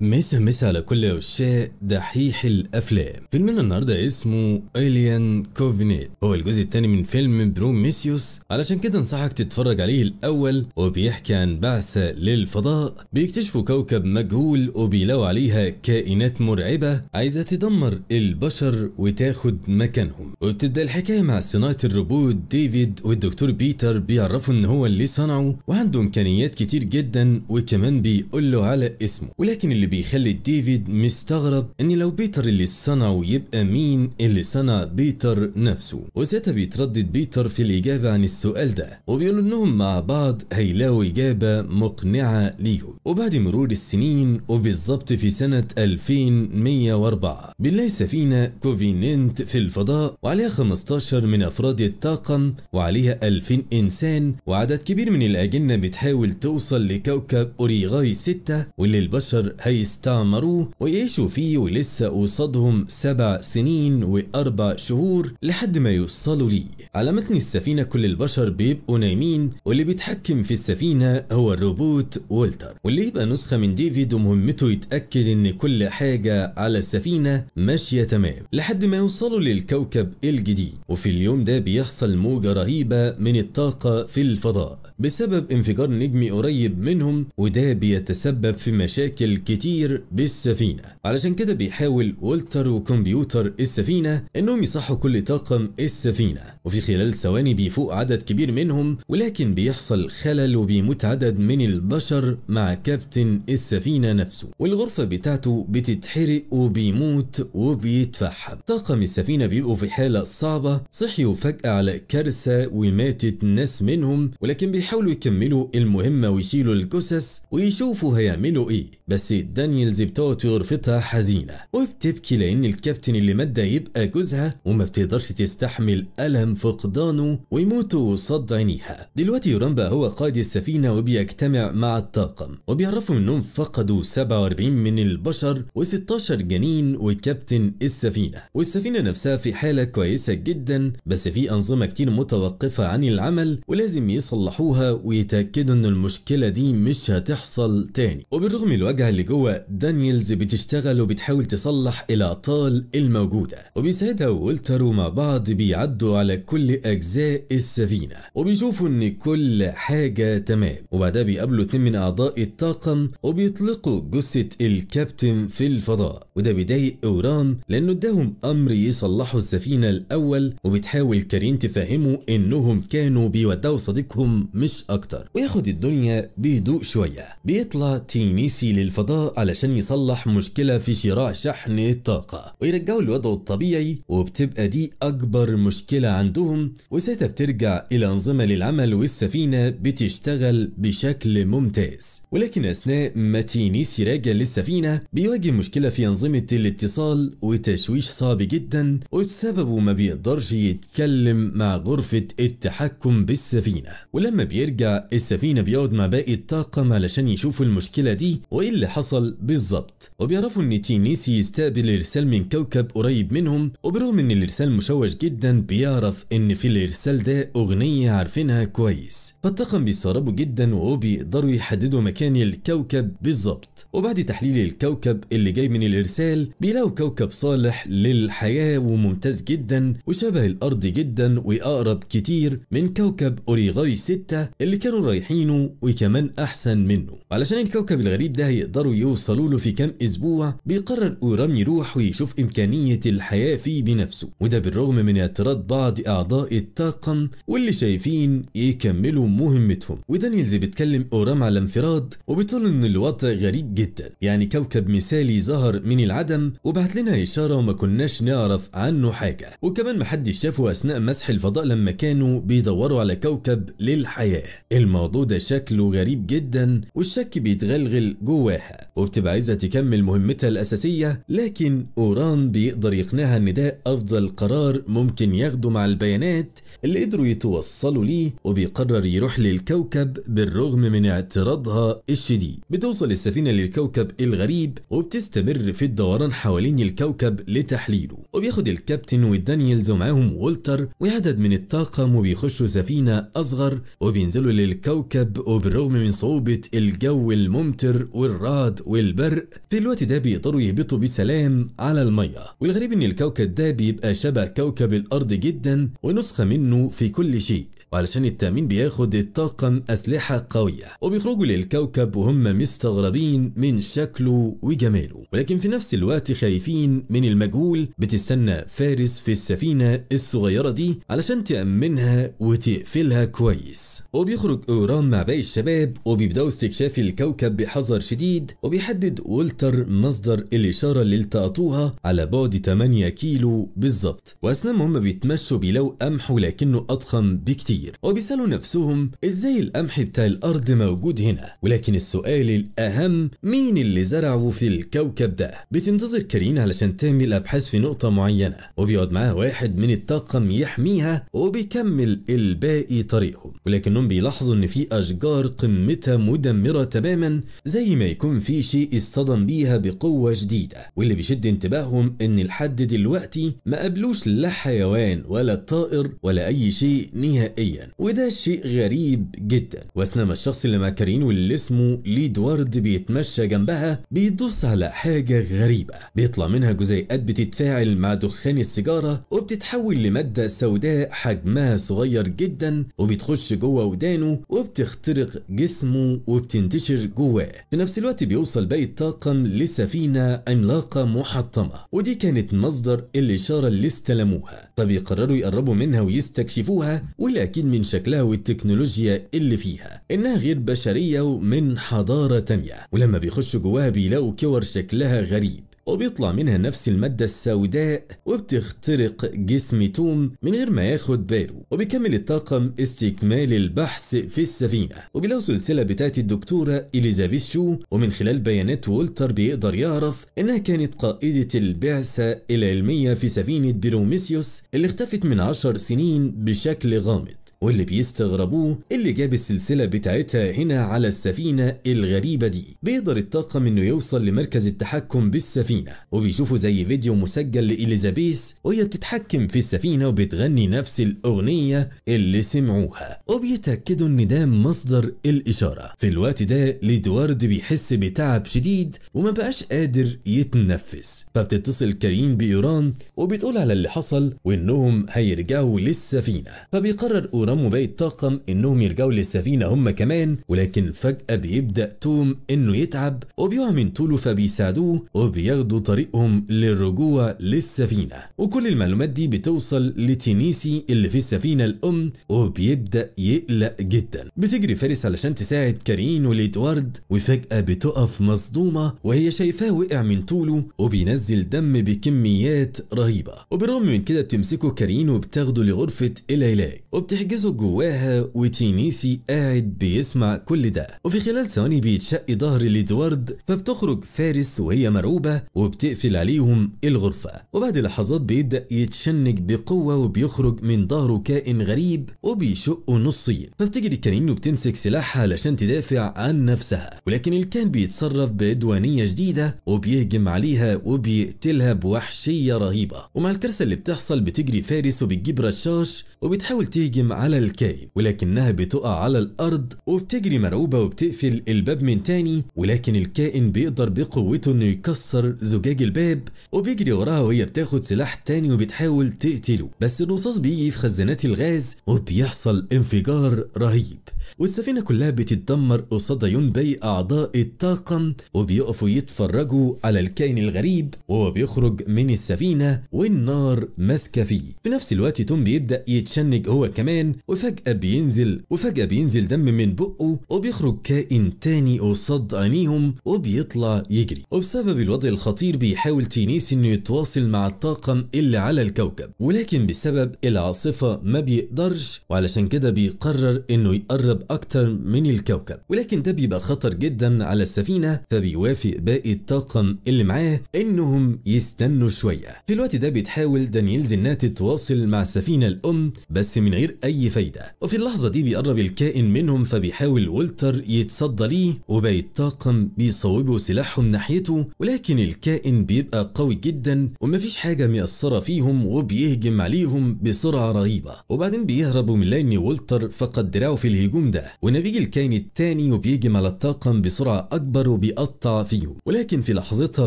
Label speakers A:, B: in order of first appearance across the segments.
A: مسا مسا على كل عشاق دحيح الافلام فيلمنا النهارده اسمه الين كوفينيت هو الجزء الثاني من فيلم بروميسيوس علشان كده انصحك تتفرج عليه الاول وبيحكي عن بعثه للفضاء بيكتشفوا كوكب مجهول وبيلاقوا عليها كائنات مرعبه عايزه تدمر البشر وتاخد مكانهم وبتبدا الحكايه مع صناعه الروبوت ديفيد والدكتور بيتر بيعرفوا ان هو اللي صنعه وعنده امكانيات كتير جدا وكمان بيقول له على اسمه ولكن اللي اللي بيخلي ديفيد مستغرب ان لو بيتر اللي صنعه يبقى مين اللي صنع بيتر نفسه وساعتها بيتردد بيتر في الاجابه عن السؤال ده وبيقولوا انهم مع بعض هيلاقوا اجابه مقنعه ليهم وبعد مرور السنين وبالظبط في سنه 2104 بنلاقي سفينه كوفيننت في الفضاء وعليها 15 من افراد الطاقم وعليها 2000 انسان وعدد كبير من الاجنه بتحاول توصل لكوكب اوريغاي 6 واللي البشر هي يستعمروه ويعيشوا فيه ولسه قصادهم سبع سنين وأربع شهور لحد ما يوصلوا ليه على متن السفينة كل البشر بيبقوا نايمين واللي بيتحكم في السفينة هو الروبوت والتر واللي يبقى نسخة من ديفيد ومهمته يتأكد ان كل حاجة على السفينة ماشية تمام لحد ما يوصلوا للكوكب الجديد وفي اليوم ده بيحصل موجة رهيبة من الطاقة في الفضاء بسبب انفجار نجمي قريب منهم وده بيتسبب في مشاكل كتير كتير بالسفينة علشان كده بيحاول والتر وكمبيوتر السفينة انهم يصحوا كل طاقم السفينة وفي خلال ثواني بيفوق عدد كبير منهم ولكن بيحصل خلل وبيموت عدد من البشر مع كابتن السفينة نفسه والغرفة بتاعته بتتحرق وبيموت وبيتفحم طاقم السفينة بيبقوا في حالة صعبة صحيوا فجأة على كارثة وماتت ناس منهم ولكن بيحاولوا يكملوا المهمة ويشيلوا الجثث ويشوفوا هيعملوا ايه بس دانييلز بتقعد في غرفتها حزينة وبتبكي لأن الكابتن اللي مادة يبقى جوزها وما بتقدرش تستحمل ألم فقدانه ويموت قصاد عينيها دلوقتي يوران بقى هو قائد السفينة وبيجتمع مع الطاقم وبيعرفوا انهم فقدوا 47 من البشر و16 جنين وكابتن السفينة والسفينة نفسها في حالة كويسة جدا بس في أنظمة كتير متوقفة عن العمل ولازم يصلحوها ويتأكدوا ان المشكلة دي مش هتحصل تاني وبالرغم الواجهة اللي جوه هو دانييلز بتشتغل وبتحاول تصلح الأعطال الموجودة وبيساعدها وولتر ومع بعض بيعدوا على كل أجزاء السفينة وبيشوفوا إن كل حاجة تمام وبعدها بيقابلوا اتنين من أعضاء الطاقم وبيطلقوا جثة الكابتن في الفضاء وده بيضايق أوران لأنه اداهم أمر يصلحوا السفينة الأول وبتحاول كارين تفهمه إنهم كانوا بيودعوا صديقهم مش أكتر وياخد الدنيا بهدوء شوية بيطلع تينيسي للفضاء علشان يصلح مشكلة في شراء شحن الطاقة ويرجعوا لوضعه الطبيعي وبتبقى دي أكبر مشكلة عندهم وساعتها بترجع إلى أنظمة للعمل والسفينة بتشتغل بشكل ممتاز ولكن أثناء ما تينيس راجع للسفينة بيواجه مشكلة في أنظمة الاتصال وتشويش صعب جدا وبسببه ما بيقدرش يتكلم مع غرفة التحكم بالسفينة ولما بيرجع السفينة بيقعد مع باقي الطاقم علشان يشوفوا المشكلة دي وإيه اللي حصل حصل بالظبط وبيعرفوا ان تينيسي يستقبل الارسال من كوكب قريب منهم وبرغم ان الارسال مشوش جدا بيعرف ان في الارسال ده اغنيه عارفينها كويس فالطاقم بيستغربوا جدا وهو بيقدروا يحددوا مكان الكوكب بالظبط وبعد تحليل الكوكب اللي جاي من الارسال بيلاقوا كوكب صالح للحياه وممتاز جدا وشبه الارض جدا واقرب كتير من كوكب اوريغاي 6 اللي كانوا رايحينه وكمان احسن منه علشان الكوكب الغريب ده هيقدروا يوصلوا له في كام اسبوع بيقرر اورام يروح ويشوف امكانيه الحياه فيه بنفسه وده بالرغم من اعتراض بعض اعضاء الطاقم واللي شايفين يكملوا مهمتهم ودانيلز بيتكلم اورام على انفراد وبتقول ان الوضع غريب جدا يعني كوكب مثالي ظهر من العدم وبعت لنا اشاره وما كناش نعرف عنه حاجه وكمان محدش شافه اثناء مسح الفضاء لما كانوا بيدوروا على كوكب للحياه الموضوع ده شكله غريب جدا والشك بيتغلغل جواها وبتبقى عايزة تكمل مهمتها الأساسية لكن أوران بيقدر يقنعها إن ده أفضل قرار ممكن ياخده مع البيانات اللي قدروا يتوصلوا ليه وبيقرر يروح للكوكب بالرغم من اعتراضها الشديد بتوصل السفينة للكوكب الغريب وبتستمر في الدوران حوالين الكوكب لتحليله وبياخد الكابتن ودانييلز ومعاهم وولتر وعدد من الطاقم وبيخشوا سفينة أصغر وبينزلوا للكوكب وبالرغم من صعوبة الجو الممطر والرعد والبرق في الوقت ده بيقدروا يهبطوا بسلام على المية والغريب ان الكوكب ده بيبقى شبه كوكب الأرض جدا ونسخة منه في كل شيء وعلشان التأمين بياخد الطاقم أسلحة قوية وبيخرجوا للكوكب وهم مستغربين من شكله وجماله ولكن في نفس الوقت خايفين من المجهول بتستنى فارس في السفينة الصغيرة دي علشان تأمنها وتقفلها كويس وبيخرج أوران مع باقي الشباب وبيبدأوا استكشاف الكوكب بحذر شديد وبيحدد ولتر مصدر الإشارة اللي التقطوها على بعد 8 كيلو بالظبط وأثناء ما هم بيتمشوا بيلاقوا قمح ولكنه أضخم بكتير كتير وبيسألوا نفسهم ازاي القمح بتاع الأرض موجود هنا ولكن السؤال الأهم مين اللي زرعه في الكوكب ده بتنتظر كارين علشان تعمل أبحاث في نقطة معينة وبيقعد معاها واحد من الطاقم يحميها وبيكمل الباقي طريقهم ولكنهم بيلاحظوا ان في أشجار قمتها مدمرة تماما زي ما يكون في شيء اصطدم بيها بقوة شديدة واللي بيشد انتباههم ان لحد دلوقتي ما قابلوش لا حيوان ولا طائر ولا أي شيء نهائي حاليا وده شيء غريب جدا واثناء ما الشخص اللي مع كارين واللي اسمه ليدوارد بيتمشى جنبها بيدوس على حاجه غريبه بيطلع منها جزيئات بتتفاعل مع دخان السيجاره وبتتحول لماده سوداء حجمها صغير جدا وبتخش جوه ودانه وبتخترق جسمه وبتنتشر جواه في نفس الوقت بيوصل باقي الطاقم لسفينه عملاقه محطمه ودي كانت مصدر الاشاره اللي استلموها فبيقرروا يقربوا منها ويستكشفوها ولكن أكيد من شكلها والتكنولوجيا اللي فيها إنها غير بشرية ومن حضارة تانية ولما بيخشوا جواها بيلاقوا كور شكلها غريب وبيطلع منها نفس المادة السوداء وبتخترق جسم توم من غير ما ياخد باله وبيكمل الطاقم استكمال البحث في السفينة وبيلاقوا سلسلة بتاعت الدكتورة إليزابيث شو ومن خلال بيانات وولتر بيقدر يعرف إنها كانت قائدة البعثة العلمية في سفينة بيروميسيوس اللي اختفت من عشر سنين بشكل غامض واللي بيستغربوه اللي جاب السلسلة بتاعتها هنا على السفينة الغريبة دي بيقدر الطاقم انه يوصل لمركز التحكم بالسفينة وبيشوفوا زي فيديو مسجل لإليزابيث وهي بتتحكم في السفينة وبتغني نفس الأغنية اللي سمعوها وبيتأكدوا ان ده مصدر الإشارة في الوقت ده ليدوارد بيحس بتعب شديد وما بقاش قادر يتنفس فبتتصل كريم بإيران وبتقول على اللي حصل وانهم هيرجعوا للسفينة فبيقرر ورموا باقي الطاقم انهم يرجعوا للسفينه هم كمان ولكن فجاه بيبدا توم انه يتعب وبيقع من طوله فبيساعدوه وبياخدوا طريقهم للرجوع للسفينه وكل المعلومات دي بتوصل لتينيسي اللي في السفينه الام وبيبدا يقلق جدا بتجري فارس علشان تساعد كارين وليدوارد وفجاه بتقف مصدومه وهي شايفاه وقع من طوله وبينزل دم بكميات رهيبه وبالرغم من كده بتمسكه كارين وبتاخده لغرفه العلاج وبتحجز زيزو جواها وتينيسي قاعد بيسمع كل ده وفي خلال ثواني بيتشق ظهر لادوارد فبتخرج فارس وهي مرعوبة وبتقفل عليهم الغرفة وبعد لحظات بيبدأ يتشنج بقوة وبيخرج من ظهره كائن غريب وبيشقه نصين فبتجري كانينو بتمسك سلاحها علشان تدافع عن نفسها ولكن الكان بيتصرف بعدوانية جديدة وبيهجم عليها وبيقتلها بوحشية رهيبة ومع الكارثة اللي بتحصل بتجري فارس وبتجيب رشاش وبتحاول تهجم على على الكائن ولكنها بتقع على الأرض وبتجري مرعوبة وبتقفل الباب من تاني ولكن الكائن بيقدر بقوته انه يكسر زجاج الباب وبيجري وراها وهي بتاخد سلاح تاني وبتحاول تقتله بس الرصاص بيجي في خزانات الغاز وبيحصل انفجار رهيب والسفينة كلها بتتدمر قصاد عيون باقي أعضاء الطاقم وبيقفوا يتفرجوا على الكائن الغريب وهو بيخرج من السفينة والنار ماسكة فيه في نفس الوقت توم بيبدأ يتشنج هو كمان وفجأة بينزل وفجأة بينزل دم من بقه وبيخرج كائن تاني قصاد عينيهم وبيطلع يجري وبسبب الوضع الخطير بيحاول تينيس انه يتواصل مع الطاقم اللي على الكوكب ولكن بسبب العاصفة ما بيقدرش وعلشان كده بيقرر انه يقرب اكتر من الكوكب ولكن ده بيبقى خطر جدا على السفينة فبيوافق باقي الطاقم اللي معاه انهم يستنوا شوية في الوقت ده بيتحاول دانييلز انها تتواصل مع السفينة الام بس من غير اي فايدة وفي اللحظة دي بيقرب الكائن منهم فبيحاول ولتر يتصدى ليه وباقي الطاقم بيصوبوا سلاحهم ناحيته ولكن الكائن بيبقى قوي جدا ومفيش حاجة مأثرة فيهم وبيهجم عليهم بسرعة رهيبة وبعدين بيهربوا من لأن ولتر فقد دراعه في الهجوم ده ونبيج الكائن التاني وبيهجم على الطاقم بسرعة أكبر وبيقطع فيهم ولكن في لحظتها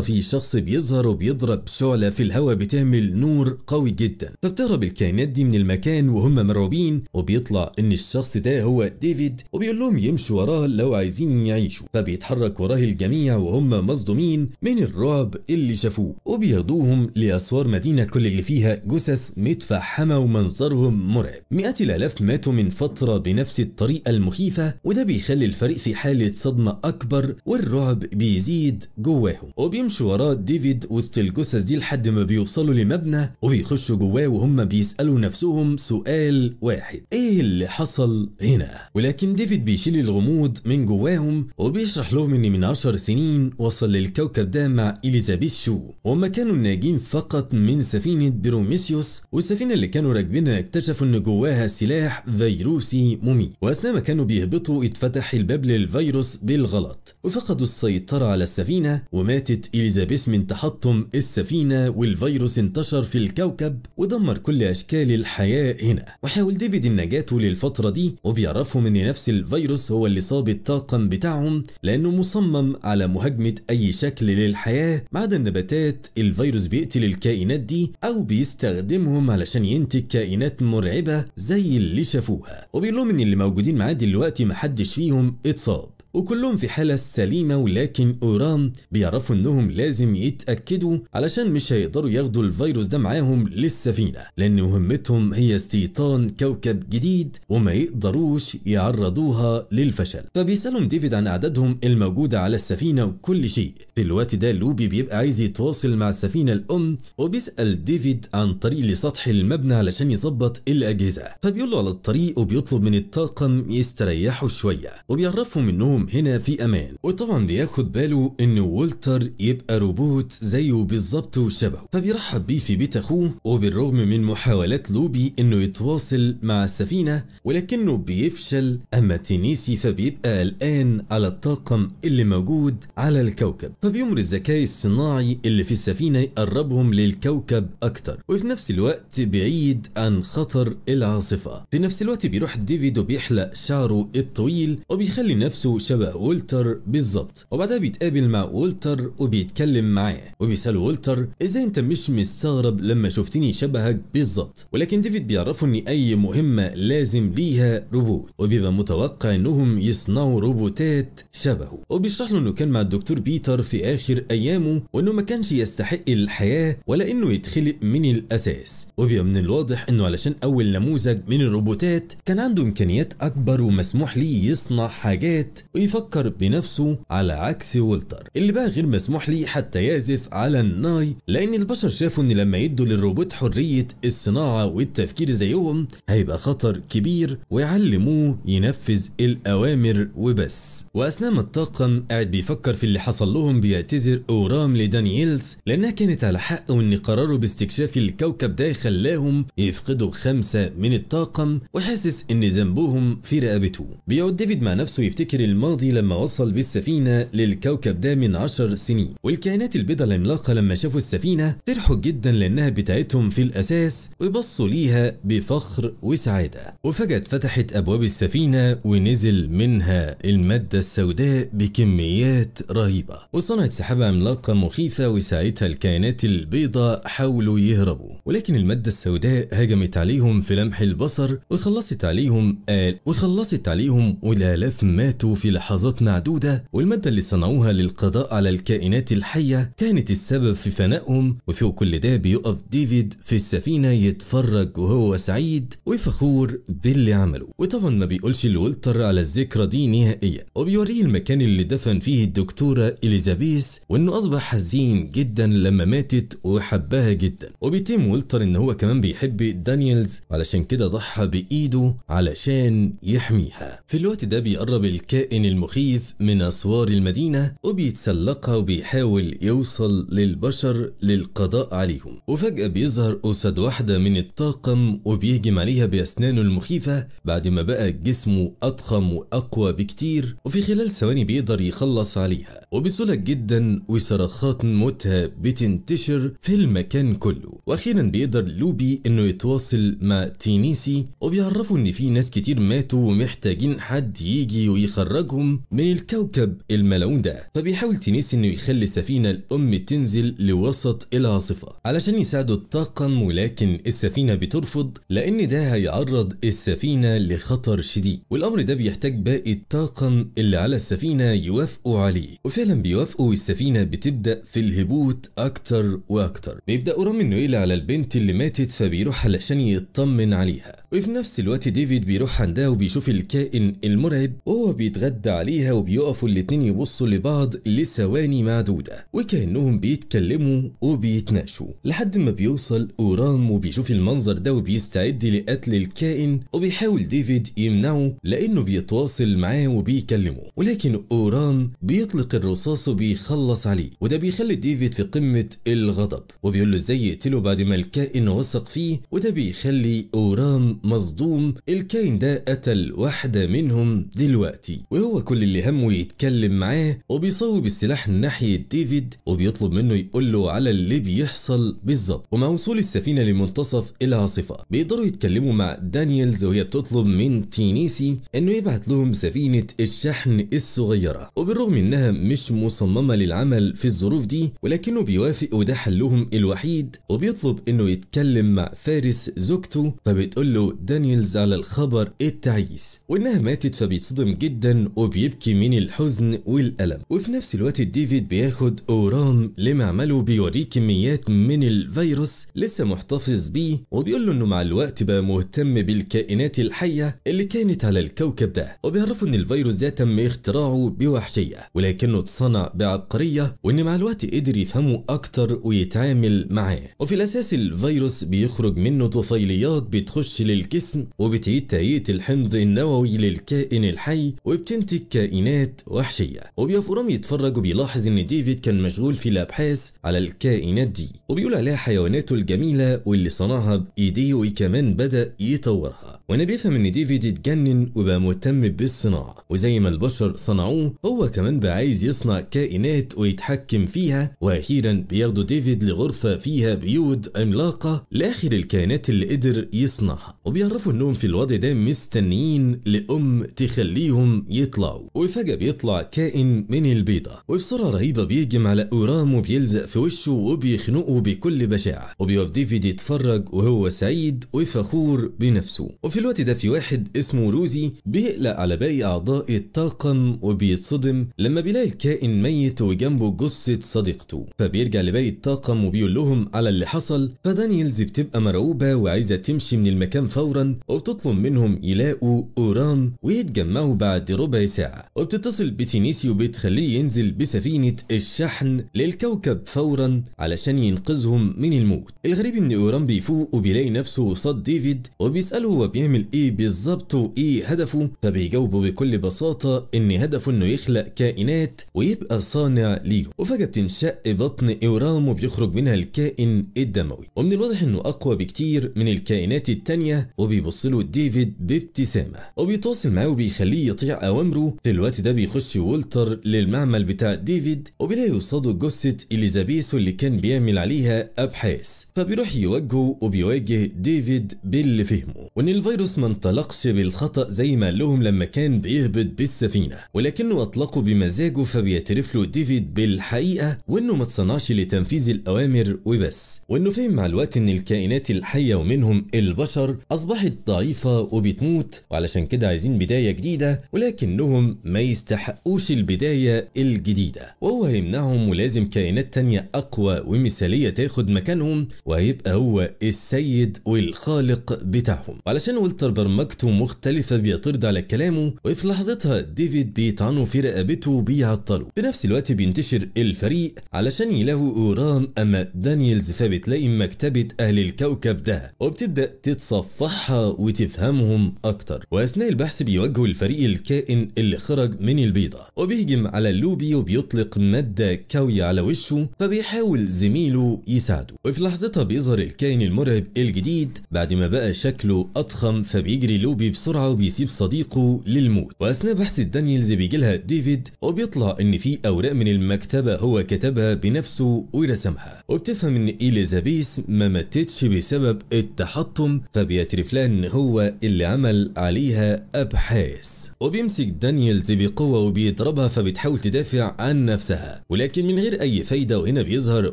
A: في شخص بيظهر وبيضرب شعلة في الهواء بتعمل نور قوي جدا فبتهرب الكائنات دي من المكان وهم مرعوبين وبيطلع ان الشخص ده هو ديفيد وبيقول لهم يمشوا وراه لو عايزين يعيشوا فبيتحرك وراه الجميع وهم مصدومين من الرعب اللي شافوه وبياخدوهم لاسوار مدينه كل اللي فيها جثث متفحمه ومنظرهم مرعب مئات الالاف ماتوا من فتره بنفس الطريقه المخيفه وده بيخلي الفريق في حاله صدمه اكبر والرعب بيزيد جواهم وبيمشوا وراه ديفيد وسط الجثث دي لحد ما بيوصلوا لمبنى وبيخشوا جواه وهم بيسالوا نفسهم سؤال واحد واحد ايه اللي حصل هنا ولكن ديفيد بيشيل الغموض من جواهم وبيشرح لهم ان من 10 سنين وصل للكوكب ده مع اليزابيث شو وهم كانوا ناجين فقط من سفينه بروميسيوس والسفينه اللي كانوا راكبينها اكتشفوا ان جواها سلاح فيروسي مميت واثناء ما كانوا بيهبطوا اتفتح الباب للفيروس بالغلط وفقدوا السيطره على السفينه وماتت اليزابيث من تحطم السفينه والفيروس انتشر في الكوكب ودمر كل اشكال الحياه هنا وحاول ديفيد بيجتهد النجاة للفترة دي وبيعرفوا من نفس الفيروس هو اللي صاب الطاقم بتاعهم لانه مصمم على مهاجمة اي شكل للحياة ما عدا النباتات الفيروس بيقتل الكائنات دي او بيستخدمهم علشان ينتج كائنات مرعبة زي اللي شافوها وبيقول لهم ان اللي موجودين معاه دلوقتي محدش فيهم اتصاب وكلهم في حالة سليمة ولكن اورام بيعرفوا انهم لازم يتأكدوا علشان مش هيقدروا ياخدوا الفيروس ده معاهم للسفينة لان مهمتهم هي استيطان كوكب جديد وما يقدروش يعرضوها للفشل فبيسألهم ديفيد عن اعدادهم الموجودة على السفينة وكل شيء في الوقت ده لوبي بيبقى عايز يتواصل مع السفينة الام وبيسأل ديفيد عن طريق لسطح المبنى علشان يظبط الاجهزة فبيقول له على الطريق وبيطلب من الطاقم يستريحوا شوية وبيعرفهم انهم خليكم هنا في امان وطبعا بياخد باله ان والتر يبقى روبوت زيه بالظبط وشبهه فبيرحب بيه في بيت اخوه وبالرغم من محاولات لوبي انه يتواصل مع السفينه ولكنه بيفشل اما تينيسي فبيبقى قلقان على الطاقم اللي موجود على الكوكب فبيمر الذكاء الصناعي اللي في السفينه يقربهم للكوكب اكتر وفي نفس الوقت بعيد عن خطر العاصفه في نفس الوقت بيروح ديفيد وبيحلق شعره الطويل وبيخلي نفسه شبه وولتر بالظبط وبعدها بيتقابل مع وولتر وبيتكلم معاه وبيسأل وولتر ازاي انت مش مستغرب لما شفتني شبهك بالظبط ولكن ديفيد بيعرفه ان اي مهمة لازم ليها روبوت وبيبقى متوقع انهم يصنعوا روبوتات شبهه وبيشرح له انه كان مع الدكتور بيتر في اخر ايامه وانه ما كانش يستحق الحياة ولا انه يتخلق من الاساس وبيبقى من الواضح انه علشان اول نموذج من الروبوتات كان عنده امكانيات اكبر ومسموح ليه يصنع حاجات ويفكر بنفسه على عكس ولتر اللي بقى غير مسموح ليه حتى يعزف على الناي لأن البشر شافوا إن لما يدوا للروبوت حرية الصناعة والتفكير زيهم هيبقى خطر كبير ويعلموه ينفذ الأوامر وبس وأثناء ما الطاقم قاعد بيفكر في اللي حصل لهم بيعتذر أورام لدانييلز لأنها كانت على حق وإن قراره باستكشاف الكوكب ده خلاهم يفقدوا خمسة من الطاقم وحاسس إن ذنبهم في رقبته بيقعد ديفيد مع نفسه يفتكر الماضي الماضي لما وصل بالسفينة للكوكب ده من عشر سنين والكائنات البيضاء العملاقة لما شافوا السفينة فرحوا جدا لأنها بتاعتهم في الأساس وبصوا ليها بفخر وسعادة وفجأة فتحت أبواب السفينة ونزل منها المادة السوداء بكميات رهيبة وصنعت سحابة عملاقة مخيفة وساعتها الكائنات البيضاء حاولوا يهربوا ولكن المادة السوداء هجمت عليهم في لمح البصر وخلصت عليهم آل وخلصت عليهم والآلاف ماتوا في لحظة لحظات معدودة والمادة اللي صنعوها للقضاء على الكائنات الحية كانت السبب في فنائهم وفوق كل ده بيقف ديفيد في السفينة يتفرج وهو سعيد وفخور باللي عمله وطبعا ما بيقولش لولتر على الذكرى دي نهائيا وبيوريه المكان اللي دفن فيه الدكتورة إليزابيث وإنه أصبح حزين جدا لما ماتت وحبها جدا وبيتم ولتر إن هو كمان بيحب دانييلز علشان كده ضحى بإيده علشان يحميها في الوقت ده بيقرب الكائن المخيف من أسوار المدينة وبيتسلقها وبيحاول يوصل للبشر للقضاء عليهم وفجأة بيظهر أسد واحدة من الطاقم وبيهجم عليها بأسنانه المخيفة بعد ما بقى جسمه أضخم وأقوى بكتير وفي خلال ثواني بيقدر يخلص عليها وبسهولة جدا وصرخات موتها بتنتشر في المكان كله وأخيرا بيقدر لوبي إنه يتواصل مع تينيسي وبيعرفوا إن في ناس كتير ماتوا ومحتاجين حد يجي ويخرجهم لكم من الكوكب الملعون ده فبيحاول تينيس انه يخلي السفينه الام تنزل لوسط العاصفه علشان يساعدوا الطاقم ولكن السفينه بترفض لان ده هيعرض السفينه لخطر شديد والامر ده بيحتاج باقي الطاقم اللي على السفينه يوافقوا عليه وفعلا بيوافقوا والسفينه بتبدا في الهبوط اكتر واكتر بيبدا رامي انه يقلق على البنت اللي ماتت فبيروح علشان يطمن عليها وفي نفس الوقت ديفيد بيروح عندها وبيشوف الكائن المرعب وهو بيتغدى بيعدى عليها وبيقفوا الاتنين يبصوا لبعض لثواني معدودة وكأنهم بيتكلموا وبيتناشوا لحد ما بيوصل أورام وبيشوف المنظر ده وبيستعد لقتل الكائن وبيحاول ديفيد يمنعه لأنه بيتواصل معاه وبيكلمه ولكن أورام بيطلق الرصاص وبيخلص عليه وده بيخلي ديفيد في قمة الغضب وبيقول له ازاي يقتله بعد ما الكائن وثق فيه وده بيخلي أورام مصدوم الكائن ده قتل واحدة منهم دلوقتي وهو هو كل اللي همه يتكلم معاه وبيصوب السلاح ناحية ديفيد وبيطلب منه يقول له على اللي بيحصل بالظبط ومع وصول السفينة لمنتصف العاصفة بيقدروا يتكلموا مع دانييلز وهي بتطلب من تينيسي انه يبعت لهم سفينة الشحن الصغيرة وبالرغم انها مش مصممة للعمل في الظروف دي ولكنه بيوافق وده حلهم الوحيد وبيطلب انه يتكلم مع فارس زوجته فبتقول له دانييلز على الخبر التعيس وانها ماتت فبيتصدم جدا وبيبكي من الحزن والألم وفي نفس الوقت ديفيد بياخد أورام لمعمله بيوريه كميات من الفيروس لسه محتفظ بيه وبيقول له إنه مع الوقت بقى مهتم بالكائنات الحية اللي كانت على الكوكب ده وبيعرفوا إن الفيروس ده تم اختراعه بوحشية ولكنه اتصنع بعبقرية وإن مع الوقت قدر يفهمه أكتر ويتعامل معاه وفي الأساس الفيروس بيخرج منه طفيليات بتخش للجسم وبتعيد تهيئة الحمض النووي للكائن الحي وبتنتج ديفيد كائنات وحشية وبيفورم يتفرج وبيلاحظ ان ديفيد كان مشغول في الابحاث على الكائنات دي وبيقول عليها حيواناته الجميلة واللي صنعها بايديه وكمان بدأ يطورها وانا بيفهم ان ديفيد اتجنن وبقى مهتم بالصناعة وزي ما البشر صنعوه هو كمان بقى عايز يصنع كائنات ويتحكم فيها واخيرا بياخدوا ديفيد لغرفه فيها بيود عملاقه لاخر الكائنات اللي قدر يصنعها وبيعرفوا انهم في الوضع ده مستنيين لام تخليهم يطلعوا وفجاه بيطلع كائن من البيضه وبسرعه رهيبه بيهجم على اورام وبيلزق في وشه وبيخنقه بكل بشاعه وبيقف ديفيد يتفرج وهو سعيد وفخور بنفسه وفي الوقت ده في واحد اسمه روزي بيقلق على باقي اعضاء الفضاء طاقم وبيتصدم لما بيلاقي الكائن ميت وجنبه جثة صديقته فبيرجع لباقي الطاقم وبيقول لهم على اللي حصل فدانييلز بتبقى مرعوبة وعايزة تمشي من المكان فورا وبتطلب منهم يلاقوا أوران ويتجمعوا بعد ربع ساعة وبتتصل بتينيسي وبتخليه ينزل بسفينة الشحن للكوكب فورا علشان ينقذهم من الموت الغريب ان أوران بيفوق وبيلاقي نفسه قصاد ديفيد وبيسأله هو بيعمل ايه بالظبط وايه هدفه فبيجاوبه بكل بساطة ببساطة ان هدفه انه يخلق كائنات ويبقى صانع ليهم وفجأة بتنشق بطن اورام وبيخرج منها الكائن الدموي ومن الواضح انه اقوى بكتير من الكائنات التانية وبيبص له ديفيد بابتسامة وبيتواصل معاه وبيخليه يطيع اوامره في الوقت ده بيخش وولتر للمعمل بتاع ديفيد وبيلاقي قصاده جثة اليزابيث اللي كان بيعمل عليها ابحاث فبيروح يوجهه وبيواجه ديفيد باللي فهمه وان الفيروس ما انطلقش بالخطأ زي ما قال لهم لما كان بيهبط ديفيد بالسفينة ولكنه أطلقه بمزاجه فبيعترف له ديفيد بالحقيقة وإنه ما اتصنعش لتنفيذ الأوامر وبس وإنه فهم مع الوقت إن الكائنات الحية ومنهم البشر أصبحت ضعيفة وبتموت وعلشان كده عايزين بداية جديدة ولكنهم ما يستحقوش البداية الجديدة وهو هيمنعهم ولازم كائنات تانية أقوى ومثالية تاخد مكانهم وهيبقى هو السيد والخالق بتاعهم علشان ولتر برمجته مختلفة بيعترض على كلامه وفي لحظة لحظتها ديفيد بيطعن في رقبته بيعطلوا بنفس الوقت بينتشر الفريق علشان يلاقوا اوران اما دانييلز فبتلاقي مكتبة اهل الكوكب ده وبتبدأ تتصفحها وتفهمهم اكتر واثناء البحث بيواجهوا الفريق الكائن اللي خرج من البيضة وبيهجم على اللوبي وبيطلق مادة كوي على وشه فبيحاول زميله يساعده وفي لحظتها بيظهر الكائن المرعب الجديد بعد ما بقى شكله اضخم فبيجري لوبي بسرعة وبيسيب صديقه للموت اثناء بحث دانييلز بيجيلها ديفيد وبيطلع ان في اوراق من المكتبه هو كتبها بنفسه ورسمها وبتفهم ان اليزابيث ما ماتتش بسبب التحطم فبيعترف لها ان هو اللي عمل عليها ابحاث وبيمسك دانييلز بقوه وبيضربها فبتحاول تدافع عن نفسها ولكن من غير اي فايده وهنا بيظهر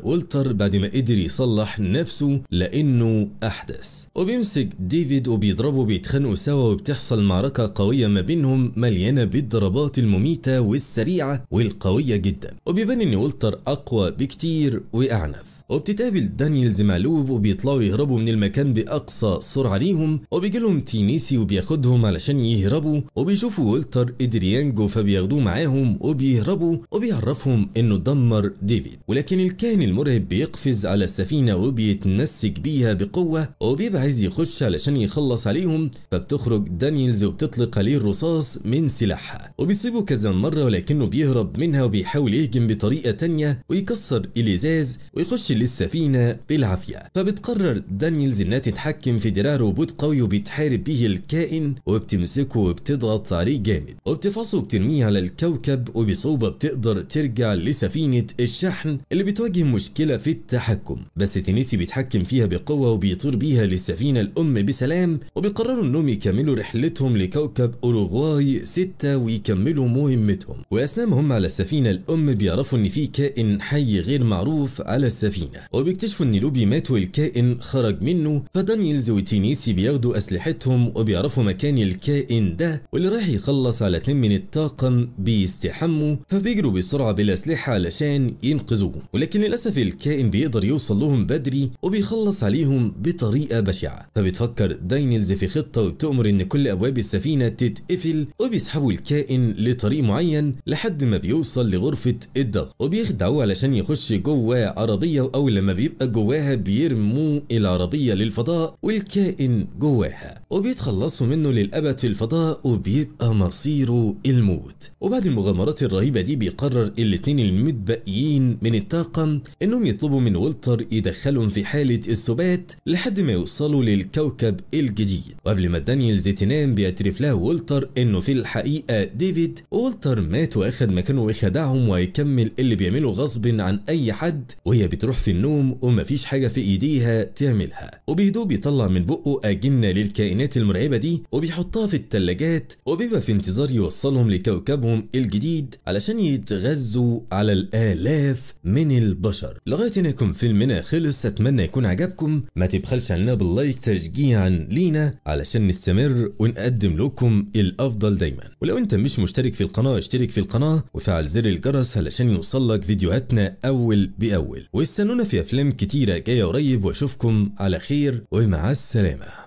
A: ولتر بعد ما قدر يصلح نفسه لانه احدث وبيمسك ديفيد وبيضربه وبيتخانقوا سوا وبتحصل معركه قويه ما بينهم ما مليانة بالضربات المميتة والسريعة والقوية جدا وبيبان ان ولتر اقوى بكتير واعنف وبتتقابل دانييلز مع لوب وبيطلعوا يهربوا من المكان باقصى سرعه ليهم وبيجيلهم تينيسي وبياخدهم علشان يهربوا وبيشوفوا ولتر ادريانجو فبياخدوه معاهم وبيهربوا وبيعرفهم انه دمر ديفيد ولكن الكائن المرعب بيقفز على السفينه وبيتمسك بيها بقوه وبيبقى عايز يخش علشان يخلص عليهم فبتخرج دانييلز وبتطلق عليه الرصاص من سلاحها وبيصيبه كذا مره ولكنه بيهرب منها وبيحاول يهجم بطريقه تانية ويكسر الازاز ويخش للسفينة بالعافية فبتقرر دانييلز انها تتحكم في دراع روبوت قوي وبتحارب به الكائن وبتمسكه وبتضغط عليه جامد وبتفحصه وبترميه على الكوكب وبصعوبة بتقدر ترجع لسفينة الشحن اللي بتواجه مشكلة في التحكم بس تينيسي بيتحكم فيها بقوة وبيطير بيها للسفينة الأم بسلام وبيقرروا انهم يكملوا رحلتهم لكوكب أوروغواي 6 ويكملوا مهمتهم وأثناء هم على السفينة الأم بيعرفوا ان في كائن حي غير معروف على السفينة المدينة وبيكتشفوا ان لوبي مات والكائن خرج منه فدانييلز وتينيسي بياخدوا اسلحتهم وبيعرفوا مكان الكائن ده واللي رايح يخلص على اتنين من الطاقم بيستحموا فبيجروا بسرعة بالاسلحة علشان ينقذوه ولكن للاسف الكائن بيقدر يوصل لهم بدري وبيخلص عليهم بطريقة بشعة فبتفكر دانييلز في خطة وبتأمر ان كل ابواب السفينة تتقفل وبيسحبوا الكائن لطريق معين لحد ما بيوصل لغرفة الضغط وبيخدعوه علشان يخش جوه عربية أو لما بيبقى جواها بيرموا العربية للفضاء والكائن جواها وبيتخلصوا منه للأبد في الفضاء وبيبقى مصيره الموت وبعد المغامرات الرهيبة دي بيقرر الاتنين المتبقيين من الطاقم انهم يطلبوا من ولتر يدخلهم في حالة السبات لحد ما يوصلوا للكوكب الجديد وقبل ما دانييلز تنام بيعترف لها ولتر انه في الحقيقة ديفيد ولتر مات واخد مكانه وخدعهم وهيكمل اللي بيعمله غصب عن اي حد وهي بتروح في في النوم فيش حاجة في ايديها تعملها وبهدوء بيطلع من بقه أجنة للكائنات المرعبة دي وبيحطها في التلاجات وبيبقى في انتظار يوصلهم لكوكبهم الجديد علشان يتغذوا على الآلاف من البشر لغاية ان يكون فيلمنا خلص أتمنى يكون عجبكم ما تبخلش علينا باللايك تشجيعا لينا علشان نستمر ونقدم لكم الأفضل دايما ولو انت مش مشترك في القناة اشترك في القناة وفعل زر الجرس علشان يوصلك فيديوهاتنا أول بأول واستنى استنونا في أفلام كتيرة جاية قريب وأشوفكم على خير ومع السلامة